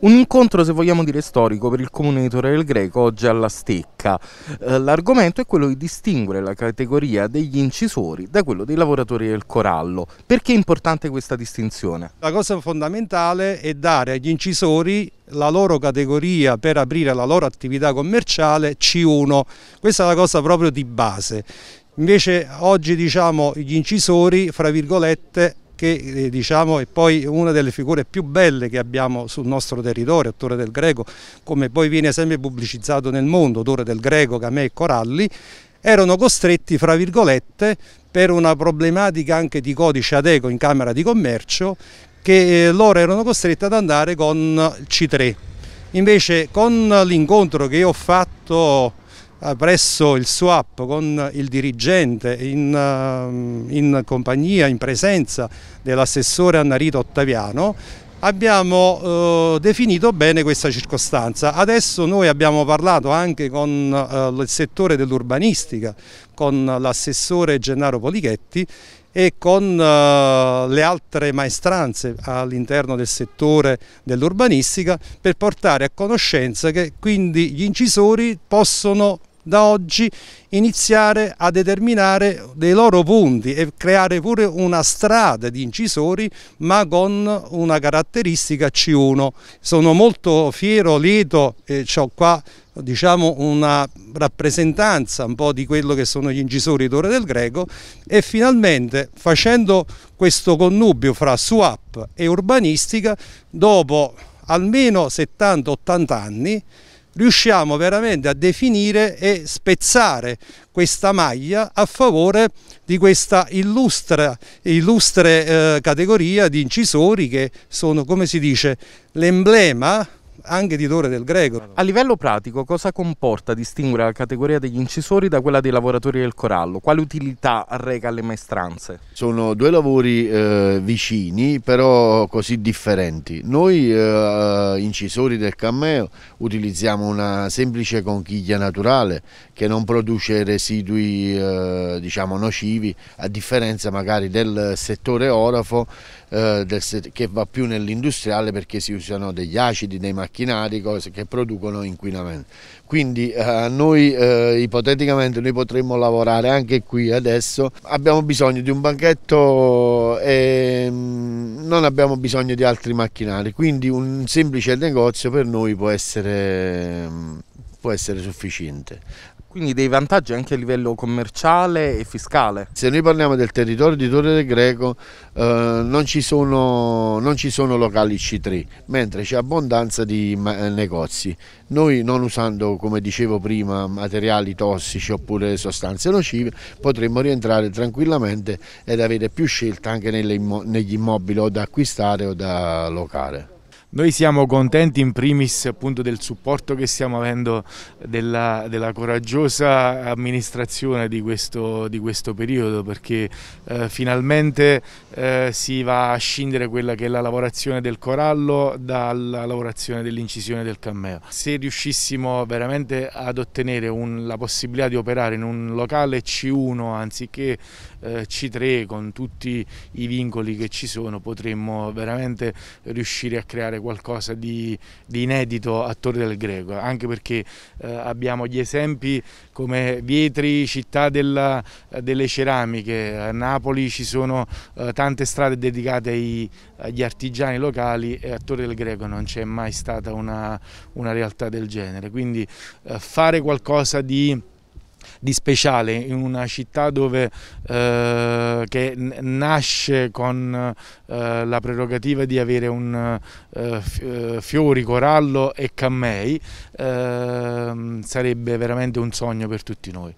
Un incontro, se vogliamo dire, storico per il comune di Torre del Greco oggi alla Stecca. Eh, l'argomento è quello di distinguere la categoria degli incisori da quello dei lavoratori del corallo. Perché è importante questa distinzione? La cosa fondamentale è dare agli incisori la loro categoria per aprire la loro attività commerciale C1. Questa è la cosa proprio di base. Invece oggi diciamo gli incisori, fra virgolette, che eh, diciamo, è poi una delle figure più belle che abbiamo sul nostro territorio, attore del greco, come poi viene sempre pubblicizzato nel mondo, attore del greco, Camè e Coralli, erano costretti, fra virgolette, per una problematica anche di codice adeco in Camera di Commercio, che eh, loro erano costretti ad andare con C3. Invece con l'incontro che io ho fatto eh, presso il SWAP con il dirigente in, ehm, in compagnia, in presenza dell'assessore Annarito Ottaviano, abbiamo eh, definito bene questa circostanza. Adesso noi abbiamo parlato anche con eh, il settore dell'urbanistica, con l'assessore Gennaro Polichetti e con eh, le altre maestranze all'interno del settore dell'urbanistica per portare a conoscenza che quindi gli incisori possono da oggi iniziare a determinare dei loro punti e creare pure una strada di incisori ma con una caratteristica C1. Sono molto fiero, lieto e ho qua diciamo una rappresentanza un po' di quello che sono gli incisori d'ora del greco e finalmente facendo questo connubio fra swap e urbanistica dopo almeno 70-80 anni riusciamo veramente a definire e spezzare questa maglia a favore di questa illustre, illustre eh, categoria di incisori che sono, come si dice, l'emblema anche editore del greco. A livello pratico cosa comporta distinguere la categoria degli incisori da quella dei lavoratori del corallo? Quale utilità arreca alle maestranze? Sono due lavori eh, vicini però così differenti. Noi eh, incisori del cammeo utilizziamo una semplice conchiglia naturale che non produce residui eh, diciamo nocivi a differenza magari del settore orafo eh, del set che va più nell'industriale perché si usano degli acidi, dei macchinari macchinari cose che producono inquinamento. Quindi eh, noi eh, ipoteticamente noi potremmo lavorare anche qui adesso, abbiamo bisogno di un banchetto e mm, non abbiamo bisogno di altri macchinari, quindi un semplice negozio per noi può essere... Mm, può essere sufficiente. Quindi dei vantaggi anche a livello commerciale e fiscale. Se noi parliamo del territorio di Torre del Greco eh, non, ci sono, non, ci sono, locali C3, mentre c'è abbondanza di eh, negozi. Noi non usando, come dicevo prima, materiali tossici oppure sostanze nocive, potremmo rientrare tranquillamente ed avere più scelta anche imm negli immobili o da acquistare o da locare. Noi siamo contenti in primis appunto del supporto che stiamo avendo della, della coraggiosa amministrazione di questo, di questo periodo perché eh, finalmente eh, si va a scindere quella che è la lavorazione del corallo dalla lavorazione dell'incisione del cammeo. Se riuscissimo veramente ad ottenere un, la possibilità di operare in un locale C1 anziché eh, C3 con tutti i vincoli che ci sono potremmo veramente riuscire a creare fare qualcosa di, di inedito a Torre del Greco, anche perché eh, abbiamo gli esempi come Vietri, città della, delle ceramiche, a Napoli ci sono eh, tante strade dedicate ai, agli artigiani locali e a Torre del Greco non c'è mai stata una, una, realtà del genere, quindi eh, fare qualcosa di di speciale in una città dove, eh, che nasce con eh, la prerogativa di avere un eh, eh fiori, corallo e cammei ehm, sarebbe veramente un sogno per tutti noi.